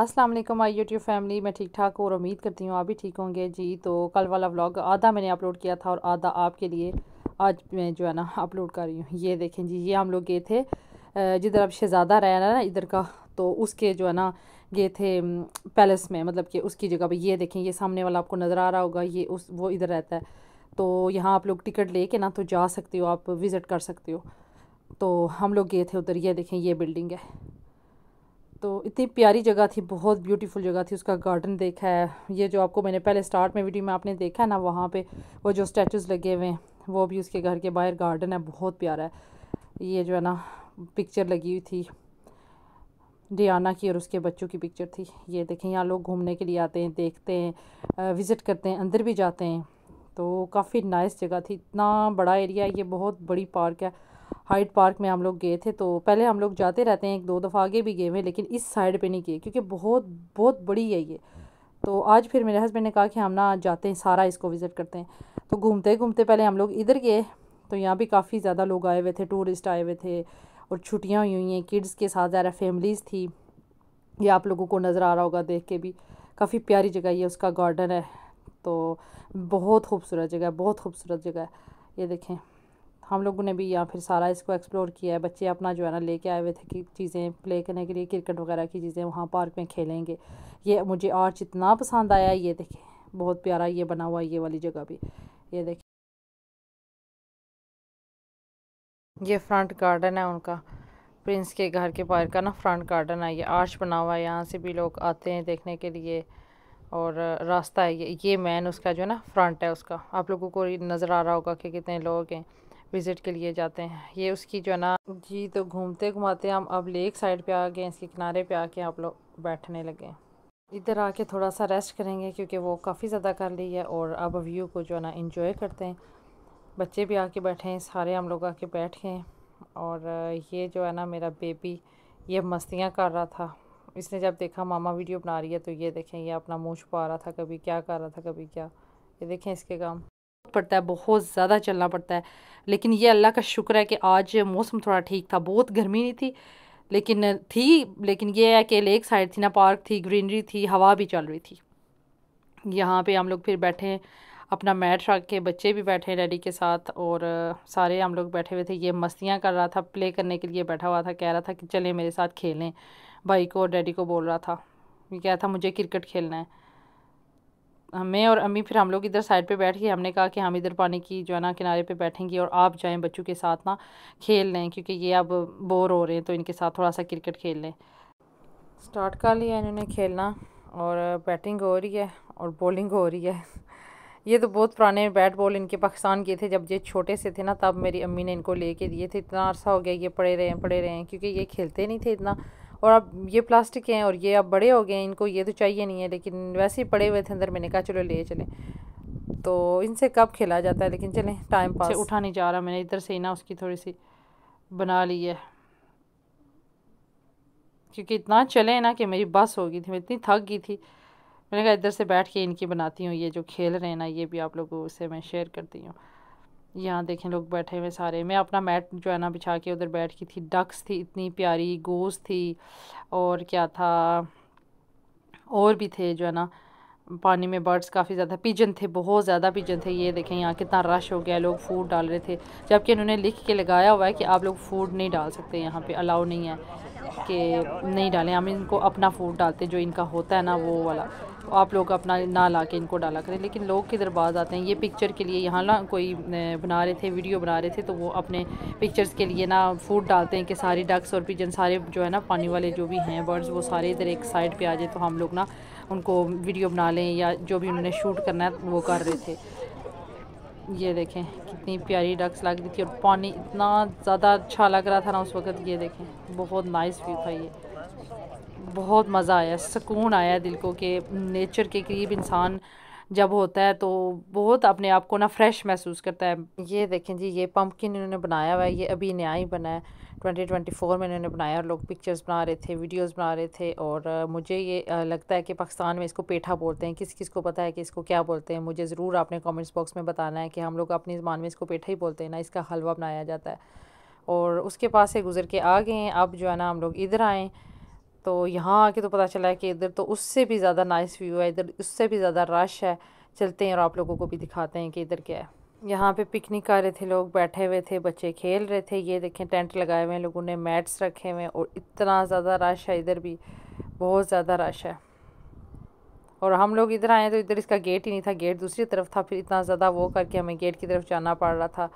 अस्सलाम वालेकुम आई YouTube family मैं ठीक ठाक और उम्मीद करती हूँ आप भी ठीक होंगे जी तो कल वाला व्लॉग आधा मैंने अपलोड किया था और आधा आपके लिए आज मैं जो है ना अपलोड कर रही हूँ ये देखें जी ये हम लोग गए थे जिधर अब शहज़ादा रहना ना इधर का तो उसके जो है ना गए थे पैलेस में मतलब कि उसकी जगह पर ये देखें ये सामने वाला आपको नज़र आ रहा होगा ये उस वो इधर रहता है तो यहाँ आप लोग टिकट ले ना तो जा सकते हो आप विज़िट कर सकते हो तो हम लोग गए थे उधर ये देखें ये बिल्डिंग है तो इतनी प्यारी जगह थी बहुत ब्यूटीफुल जगह थी उसका गार्डन देखा है ये जो आपको मैंने पहले स्टार्ट में वीडियो में आपने देखा है ना वहाँ पे वो जो स्टैचूज़ लगे हुए हैं वो भी उसके घर के बाहर गार्डन है बहुत प्यारा है ये जो है ना पिक्चर लगी हुई थी डियाना की और उसके बच्चों की पिक्चर थी ये देखें यहाँ लोग घूमने के लिए आते हैं देखते हैं विज़िट करते हैं अंदर भी जाते हैं तो काफ़ी नाइस जगह थी इतना बड़ा एरिया है ये बहुत बड़ी पार्क है हाइट पार्क में हम लोग गए थे तो पहले हम लोग जाते रहते हैं एक दो दफ़ा आगे भी गए हुए लेकिन इस साइड पे नहीं गए क्योंकि बहुत बहुत बड़ी है ये तो आज फिर मेरे हस्बैंड ने कहा कि हम ना जाते हैं सारा इसको विज़िट करते हैं तो घूमते घूमते पहले हम लोग इधर गए तो यहाँ भी काफ़ी ज़्यादा लोग आए हुए थे टूरिस्ट आए हुए थे और छुट्टियाँ हुई हुई हैं किड्स के साथ ज़्यादा फैमिलीज़ थी ये आप लोगों को नज़र आ रहा होगा देख के भी काफ़ी प्यारी जगह ये उसका गार्डन है तो बहुत खूबसूरत जगह है बहुत खूबसूरत जगह है ये देखें हम लोगों ने भी यहाँ फिर सारा इसको एक्सप्लोर किया है बच्चे अपना जो है ना लेके आए हुए थे कि चीज़ें प्ले करने के लिए क्रिकेट वगैरह की चीज़ें वहाँ पार्क में खेलेंगे ये मुझे आर्च इतना पसंद आया ये देखें बहुत प्यारा ये बना हुआ ये वाली जगह भी ये देखें ये फ्रंट गार्डन है उनका प्रिंस के घर के पार्क का ना फ्रंट गार्डन है ये आर्च बना हुआ है यहाँ से भी लोग आते हैं देखने के लिए और रास्ता है ये ये मैन उसका जो है ना फ्रंट है उसका आप लोगों को नज़र आ रहा होगा कि कितने लोग हैं विज़िट के लिए जाते हैं ये उसकी जो है ना जी तो घूमते घुमाते हम अब लेक साइड पे आ गए इसके किनारे पे आके आप लोग बैठने लगे इधर आके थोड़ा सा रेस्ट करेंगे क्योंकि वो काफ़ी ज़्यादा कर ली है और अब व्यू को जो है ना इन्जॉय करते हैं बच्चे भी आके बैठे हैं सारे हम लोग आके बैठ गए और ये जो है ना मेरा बेबी ये मस्तियाँ कर रहा था इसने जब देखा मामा वीडियो बना रही है तो ये देखें ये अपना मुँह छुपा रहा था कभी क्या कर रहा था कभी क्या ये देखें इसके काम पड़ता है बहुत ज़्यादा चलना पड़ता है लेकिन ये अल्लाह का शुक्र है कि आज मौसम थोड़ा ठीक था बहुत गर्मी नहीं थी लेकिन थी लेकिन ये है कि लेक साइड थी ना पार्क थी ग्रीनरी थी हवा भी चल रही थी यहाँ पे हम लोग फिर बैठे अपना मैट रख के बच्चे भी बैठे डैडी के साथ और सारे हम लोग बैठे हुए थे ये मस्तियाँ कर रहा था प्ले करने के लिए बैठा हुआ था कह रहा था कि चलें मेरे साथ खेलें भाई को और डैडी को बोल रहा था ये कह था मुझे क्रिकेट खेलना है मैं और अम्मी फिर हम लोग इधर साइड पे बैठ गए हमने कहा कि हम इधर पानी की जो है ना किनारे पे बैठेंगे और आप जाएं बच्चों के साथ ना खेल लें क्योंकि ये अब बोर हो रहे हैं तो इनके साथ थोड़ा सा क्रिकेट खेल लें स्टार्ट कर लिया इन्होंने खेलना और बैटिंग हो रही है और बॉलिंग हो रही है ये तो बहुत पुराने बैट बॉल इनके पाकिस्तान के थे जब ये छोटे से थे ना तब मेरी अम्मी ने इनको ले के दिए थे इतना अरसा हो गया ये पड़े रहे पड़े रहे क्योंकि ये खेलते नहीं थे इतना और अब ये प्लास्टिक हैं और ये अब बड़े हो गए हैं इनको ये तो चाहिए नहीं है लेकिन वैसे ही पड़े हुए थे अंदर मैंने कहा चलो ले चलें तो इनसे कब खेला जाता है लेकिन चलें टाइम अच्छा, पास उठा नहीं जा रहा मैंने इधर से ही ना उसकी थोड़ी सी बना ली है क्योंकि इतना चले ना कि मेरी बस हो गई थी मैं इतनी थक गई थी मैंने कहा इधर से बैठ के इनकी बनाती हूँ ये जो खेल रहे हैं ना ये भी आप लोगों से मैं शेयर करती हूँ यहाँ देखें लोग बैठे हुए सारे मैं अपना मैट जो है ना बिछा के उधर बैठ की थी डक्स थी इतनी प्यारी गोज थी और क्या था और भी थे जो है ना पानी में बर्ड्स काफ़ी ज़्यादा पिजन थे बहुत ज़्यादा पिजन थे ये देखें यहाँ कितना रश हो गया लोग फूड डाल रहे थे जबकि इन्होंने लिख के लगाया हुआ है कि आप लोग फूड नहीं डाल सकते यहाँ पे अलाउ नहीं है कि नहीं डालें हम इनको अपना फूड डालते हैं जो इनका होता है ना वो वाला तो आप लोग अपना ना ला के इनको डाला करें लेकिन लोग किधर बाज आते हैं ये पिक्चर के लिए यहाँ ना कोई बना रहे थे वीडियो बना रहे थे तो वो अपने पिक्चर्स के लिए ना फूड डालते हैं कि सारे डक्स और पिजन सारे जो है ना पानी वाले जो भी हैं बर्ड्स वो सारे इधर एक साइड पर आ जाए तो हम लोग ना उनको वीडियो बना लें या जो भी उन्होंने शूट करना है वो कर रहे थे ये देखें कितनी प्यारी डक्स लग रही थी और पानी इतना ज़्यादा अच्छा लग रहा था ना उस वक़्त ये देखें बहुत नाइस व्यू था ये बहुत मज़ा आया सुकून आया दिल को कि नेचर के करीब इंसान जब होता है तो बहुत अपने आप को ना फ्रेश महसूस करता है ये देखें जी ये पम्पकिन इन्होंने बनाया हुआ है ये अभी नया ही बना है 2024 में इन्होंने बनाया और लोग पिक्चर्स बना रहे थे वीडियोस बना रहे थे और मुझे ये लगता है कि पाकिस्तान में इसको पेठा बोलते हैं किस किस को पता है कि इसको क्या बोलते हैं मुझे ज़रूर आपने कमेंट्स बॉक्स में बताना है कि हम लोग अपनी ज़बान में इसको पेठा ही बोलते हैं ना इसका हलवा बनाया जाता है और उसके पास से गुज़र के आ गए हैं अब जो है ना हम लोग इधर आएँ तो यहाँ आके तो पता चला है कि इधर तो उससे भी ज़्यादा नाइस व्यू है इधर उससे भी ज़्यादा रश है चलते हैं और आप लोगों को भी दिखाते हैं कि इधर क्या है यहाँ पे पिकनिक आ रहे थे लोग बैठे हुए थे बच्चे खेल रहे थे ये देखें टेंट लगाए हुए हैं लोगों ने मैट्स रखे हुए हैं और इतना ज़्यादा रश है इधर भी बहुत ज़्यादा रश है और हम लोग इधर आए तो इधर इसका गेट ही नहीं था गेट दूसरी तरफ था फिर इतना ज़्यादा वो करके हमें गेट की तरफ जाना पड़ रहा था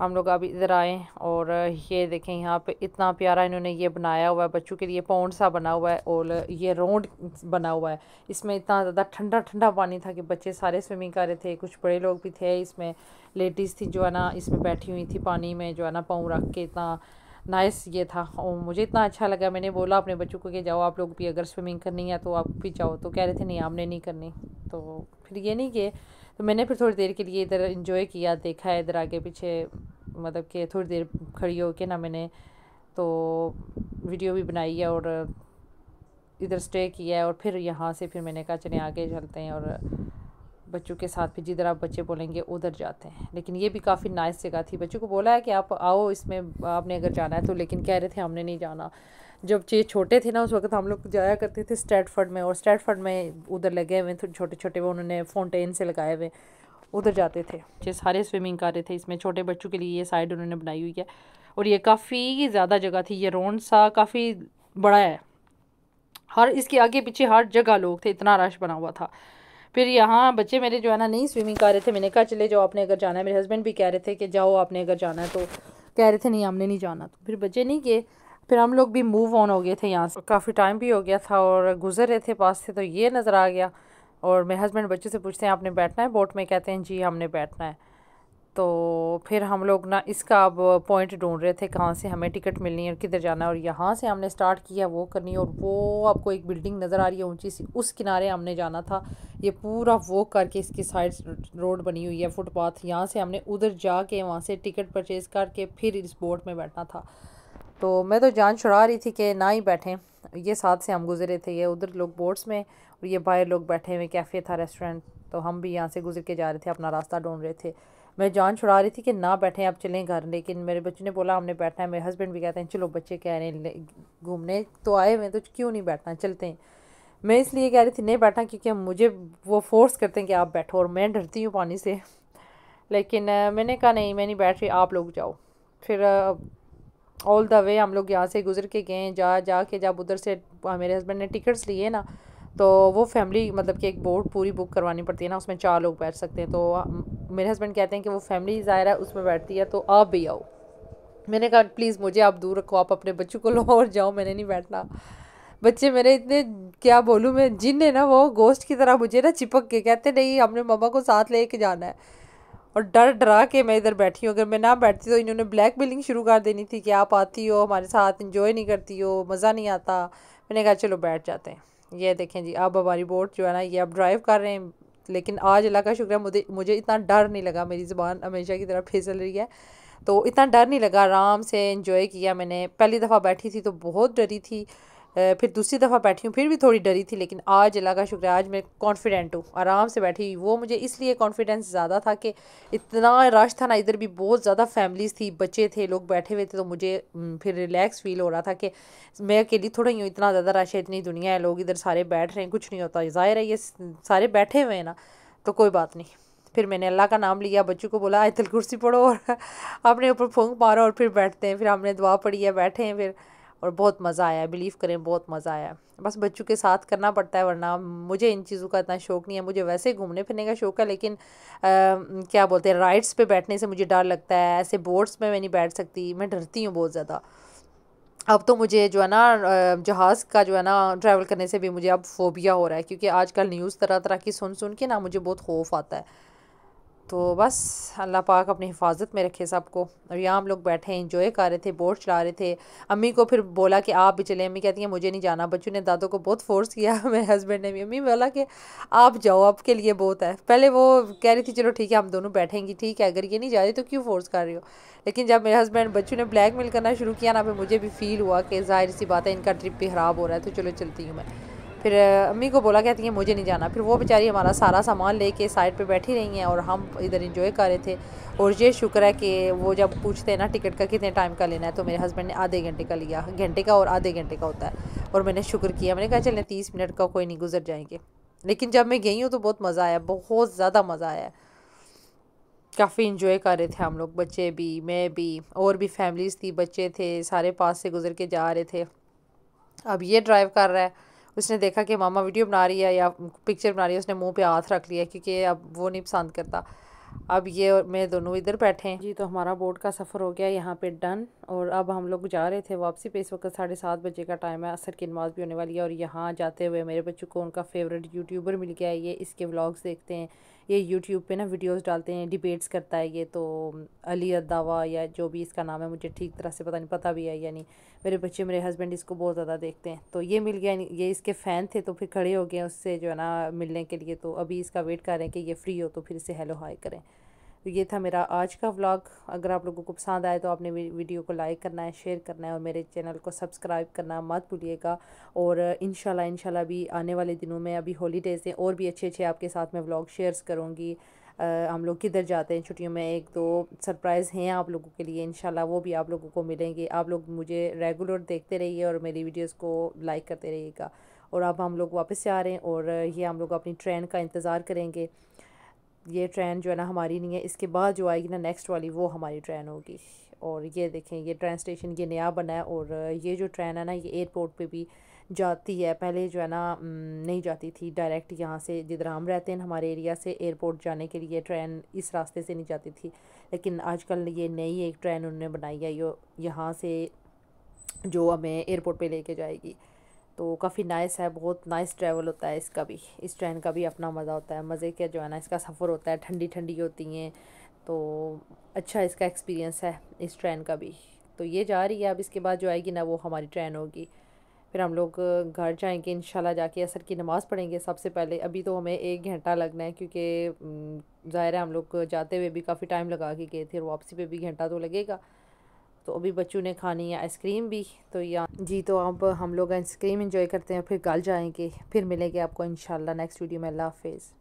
हम लोग अब इधर आए और ये देखें यहाँ पे इतना प्यारा इन्होंने ये बनाया हुआ है बच्चों के लिए पौंड सा बना हुआ है और ये रोड बना हुआ है इसमें इतना ज़्यादा ठंडा ठंडा पानी था कि बच्चे सारे स्विमिंग कर रहे थे कुछ बड़े लोग भी थे इसमें लेडीज़ थी जो है ना इसमें बैठी हुई थी पानी में जो है ना पाँव रख के इतना नाइस ये था और मुझे इतना अच्छा लगा मैंने बोला अपने बच्चों को कि जाओ आप लोग भी अगर स्विमिंग करनी है तो आप भी जाओ तो कह रहे थे नहीं हमने नहीं करनी तो फिर ये नहीं कि तो मैंने फिर थोड़ी देर के लिए इधर इन्जॉय किया देखा इधर आगे पीछे मतलब कि थोड़ी देर खड़ी होके ना मैंने तो वीडियो भी बनाई है और इधर स्टे किया है और फिर यहाँ से फिर मैंने कहा चले आगे चलते हैं और बच्चों के साथ भी जिधर आप बच्चे बोलेंगे उधर जाते हैं लेकिन ये भी काफ़ी नाइस जगह थी बच्चों को बोला है कि आप आओ इसमें आपने अगर जाना है तो लेकिन कह रहे थे हमने नहीं जाना जब चीज छोटे थे ना उस वक्त हम लोग जाया करते थे स्टैटफर्ड में और स्टैटफर्ड में उधर लगे हुए थे छोटे छोटे वो उन्होंने फाउंटेन से लगाए हुए उधर जाते थे ये सारे स्विमिंग कर रहे थे इसमें छोटे बच्चों के लिए ये साइड उन्होंने बनाई हुई है और ये काफ़ी ज़्यादा जगह थी ये रोड सा काफ़ी बड़ा है हर इसके आगे पीछे हर जगह लोग थे इतना रश बना हुआ था फिर यहाँ बच्चे मेरे जो है ना नहीं स्विमिंग कर रहे थे मैंने कहा चले जाओ आपने अगर जाना है मेरे हस्बैंड भी कह रहे थे कि जाओ आपने अगर जाना है तो कह रहे थे नहीं हमने नहीं जाना तो फिर बच्चे नहीं गए फिर हम लोग भी मूव ऑन हो गए थे यहाँ से काफ़ी टाइम भी हो गया था और गुजर रहे थे पास से तो ये नज़र आ गया और मेरे हस्बैंड बच्चों से पूछते हैं आपने बैठना है बोट में कहते हैं जी हमने बैठना है तो फिर हम लोग ना इसका अब पॉइंट ढूंढ रहे थे कहाँ से हमें टिकट मिलनी है और किधर जाना है और यहाँ से हमने स्टार्ट किया वो करनी और वो आपको एक बिल्डिंग नज़र आ रही है ऊंची सी उस किनारे हमने जाना था ये पूरा वो करके इसकी साइड रोड बनी हुई है फुटपाथ यहाँ से हमने उधर जा के वहाँ से टिकट परचेज करके फिर इस बोट में बैठना था तो मैं तो जान छुड़ा रही थी कि ना ही बैठें ये साथ से हम गुजरे थे ये उधर लोग बोट्स में और ये बाहर लोग बैठे हुए कैफ़े था रेस्टोरेंट तो हम भी यहाँ से गुजर के जा रहे थे अपना रास्ता ढूंढ रहे थे मैं जान छुड़ा रही थी कि ना बैठें आप चलें घर लेकिन मेरे बच्चे ने बोला हमने बैठना है मेरे हस्बैंड भी कहते हैं चलो बच्चे कह रहे हैं घूमने तो आए हुए तो क्यों नहीं बैठना चलते हैं मैं इसलिए कह रही थी नहीं बैठा क्योंकि मुझे वो फोर्स करते हैं कि आप बैठो और मैं डरती हूँ पानी से लेकिन मैंने कहा नहीं मैं नहीं बैठ रही आप लोग जाओ फिर ऑल द वे हम लोग यहाँ से गुजर के गए जा जा के जब उधर से मेरे हस्बैंड ने टिकट्स लिए ना तो वो फैमिली मतलब कि एक बोट पूरी बुक करवानी पड़ती है ना उसमें चार लोग बैठ सकते हैं तो मेरे हस्बैंड कहते हैं कि वो फैमिली ज़ाहिर है उसमें बैठती है तो आप भी आओ मैंने कहा प्लीज़ मुझे आप दूर रखो आप अपने बच्चों को लो और जाओ मैंने नहीं बैठना बच्चे मेरे इतने क्या बोलूँ मैं जिन है ना वो गोश्त की तरह मुझे ना चिपक के कहते नहीं हमने मम्मा को साथ ले के जाना है और डर डरा के मैं इधर बैठी हूँ अगर मैं ना बैठती तो इन्होंने ब्लैक बिलिंग शुरू कर देनी थी कि आप आती हो हमारे साथ इंजॉय नहीं करती हो मज़ा नहीं आता मैंने कहा चलो बैठ जाते हैं ये देखें जी अब हमारी बोट जो है ना ये अब ड्राइव कर रहे हैं लेकिन आज अल्लाह का शुक्र है मुझे मुझे इतना डर नहीं लगा मेरी जबान हमेशा की तरह फिसल रही है तो इतना डर नहीं लगा आराम से इन्जॉय किया मैंने पहली दफ़ा बैठी थी तो बहुत डरी थी फिर दूसरी दफ़ा बैठी हूँ फिर भी थोड़ी डरी थी लेकिन आज अल्लाह का शुक्र आज मैं कॉन्फिडेंट हूँ आराम से बैठी वो मुझे इसलिए कॉन्फिडेंस ज़्यादा था कि इतना रश था ना इधर भी बहुत ज़्यादा फैमिलीज़ थी बच्चे थे लोग बैठे हुए थे तो मुझे फिर रिलैक्स फील हो रहा था कि मैं अकेली थोड़ा ही हूँ इतना ज़्यादा रश है इतनी दुनिया है लोग इधर सारे बैठ रहे हैं कुछ नहीं होता ज़ाहिर है ये सारे बैठे हुए हैं ना तो कोई बात नहीं फिर मैंने अल्लाह का नाम लिया बच्चों को बोला आयतल कुर्सी पढ़ो और अपने ऊपर फूंक मारो और फिर बैठते हैं फिर हमने दुआ पढ़ी है बैठे हैं फिर और बहुत मज़ा आया बिलीव करें बहुत मज़ा आया बस बच्चों के साथ करना पड़ता है वरना मुझे इन चीज़ों का इतना शौक़ नहीं है मुझे वैसे घूमने फिरने का शौक़ है लेकिन आ, क्या बोलते हैं राइड्स पे बैठने से मुझे डर लगता है ऐसे बोर्ड्स में मैं नहीं बैठ सकती मैं डरती हूँ बहुत ज़्यादा अब तो मुझे जो है ना जहाज़ का जो है ना ट्रैवल करने से भी मुझे अब फोबिया हो रहा है क्योंकि आजकल न्यूज़ तरह तरह की सुन सुन के ना मुझे बहुत खौफ आता है तो बस अल्लाह पाक अपनी हिफाजत में रखे सबको और यहाँ हम लोग बैठे इंजॉय कर रहे थे बोट चला रहे थे अम्मी को फिर बोला कि आप भी चले अम्मी कहती हैं मुझे नहीं जाना बच्चों ने दादों को बहुत फोर्स किया मेरे हस्बैंड ने भी अम्मी बोला कि आप जाओ आपके लिए बहुत है पहले वो कह रही थी चलो ठीक है हम दोनों बैठेंगी ठीक है अगर ये नहीं जा रही तो क्यों फोर्स कर रही हो लेकिन जब मेरे हस्बैंड बच्चों ने ब्लैक मेल करना शुरू किया ना फिर मुझे भी फील हुआ कि जाहिर सी बात है इनका ट्रिप भी ख़राब हो रहा है तो चलो चलती हूँ मैं फिर अम्मी को बोला कहती है मुझे नहीं जाना फिर वो बेचारी हमारा सारा सामान लेके साइड पे बैठी रही हैं और हम इधर इंजॉय कर रहे थे और ये शुक्र है कि वो जब पूछते हैं ना टिकट का कितने टाइम का लेना है तो मेरे हस्बैंड ने आधे घंटे का लिया घंटे का और आधे घंटे का होता है और मैंने शुक्र किया मैंने कहा चलें तीस मिनट का कोई नहीं गुजर जाएंगे लेकिन जब मैं गई हूँ तो बहुत मज़ा आया बहुत ज़्यादा मज़ा आया काफ़ी इन्जॉय कर रहे थे हम लोग बच्चे भी मैं भी और भी फैमिलीज़ थी बच्चे थे सारे पास से गुजर के जा रहे थे अब ये ड्राइव कर रहा है उसने देखा कि मामा वीडियो बना रही है या पिक्चर बना रही है उसने मुंह पे हाथ रख लिया क्योंकि अब वो नहीं पसंद करता अब ये और मैं दोनों इधर बैठे हैं जी तो हमारा बोर्ड का सफ़र हो गया यहाँ पे डन और अब हम लोग जा रहे थे वापसी पे इस वक्त साढ़े सात बजे का टाइम है असर की नमाज़ भी होने वाली है और यहाँ जाते हुए मेरे बच्चों को उनका फेवरेट यूट्यूबर मिल गया है ये इसके ब्लॉग्स देखते हैं ये यूट्यूब पे ना वीडियोस डालते हैं डिबेट्स करता है ये तो अली अदावा या जो भी इसका नाम है मुझे ठीक तरह से पता नहीं पता भी है यानी मेरे बच्चे मेरे हस्बैंड इसको बहुत ज़्यादा देखते हैं तो ये मिल गया ये इसके फ़ैन थे तो फिर खड़े हो गए उससे जो है ना मिलने के लिए तो अभी इसका वेट कर रहे हैं कि ये फ्री हो तो फिर इसे हेलो हाई करें तो ये था मेरा आज का व्लॉग अगर आप लोगों को पसंद आए तो आपने वीडियो को लाइक करना है शेयर करना है और मेरे चैनल को सब्सक्राइब करना मत भूलिएगा और इन शाला भी आने वाले दिनों में अभी हॉलीडेज़ हैं और भी अच्छे अच्छे आपके साथ मैं व्लॉग शेयर्स करूँगी हम लोग किधर जाते हैं छुट्टियों में एक दो सरप्राइज़ हैं आप लोगों के लिए इन वो भी आप लोगों को मिलेंगे आप लोग मुझे रेगुलर देखते रहिए और मेरी वीडियोज़ को लाइक करते रहिएगा और अब हम लोग वापस से आ रहे हैं और ये हम लोग अपनी ट्रेन का इंतज़ार करेंगे ये ट्रेन जो है ना हमारी नहीं है इसके बाद जो आएगी ना नेक्स्ट वाली वो हमारी ट्रेन होगी और ये देखें ये ट्रेन स्टेशन ये नया बना है और ये जो ट्रेन है ना ये एयरपोर्ट पे भी जाती है पहले जो है ना नहीं जाती थी डायरेक्ट यहाँ से जिधर हम रहते हैं हमारे एरिया से एयरपोर्ट जाने के लिए ट्रेन इस रास्ते से नहीं जाती थी लेकिन आजकल ये नई एक ट्रेन उन्होंने बनाई है यो यहाँ से जो हमें एयरपोर्ट पर लेके जाएगी तो काफ़ी नाइस है बहुत नाइस ट्रैवल होता है इसका भी इस ट्रेन का भी अपना मज़ा होता है मज़े का जो है ना इसका सफ़र होता है ठंडी ठंडी होती हैं तो अच्छा इसका एक्सपीरियंस है इस ट्रेन का भी तो ये जा रही है अब इसके बाद जो आएगी ना वो हमारी ट्रेन होगी फिर हम लोग घर जाएंगे इन जाके असर की नमाज़ पढ़ेंगे सबसे पहले अभी तो हमें एक घंटा लगना है क्योंकि ज़ाहिर है हम लोग जाते हुए भी काफ़ी टाइम लगा के गए थे और वापसी पे भी घंटा तो लगेगा तो अभी बच्चों ने खानी है आइसक्रीम भी तो या जी तो अब हम लोग आइसक्रीम इंजॉय करते हैं फिर गल जाएंगे फिर मिलेंगे आपको इन नेक्स्ट वीडियो में अल्लाह हाफिज़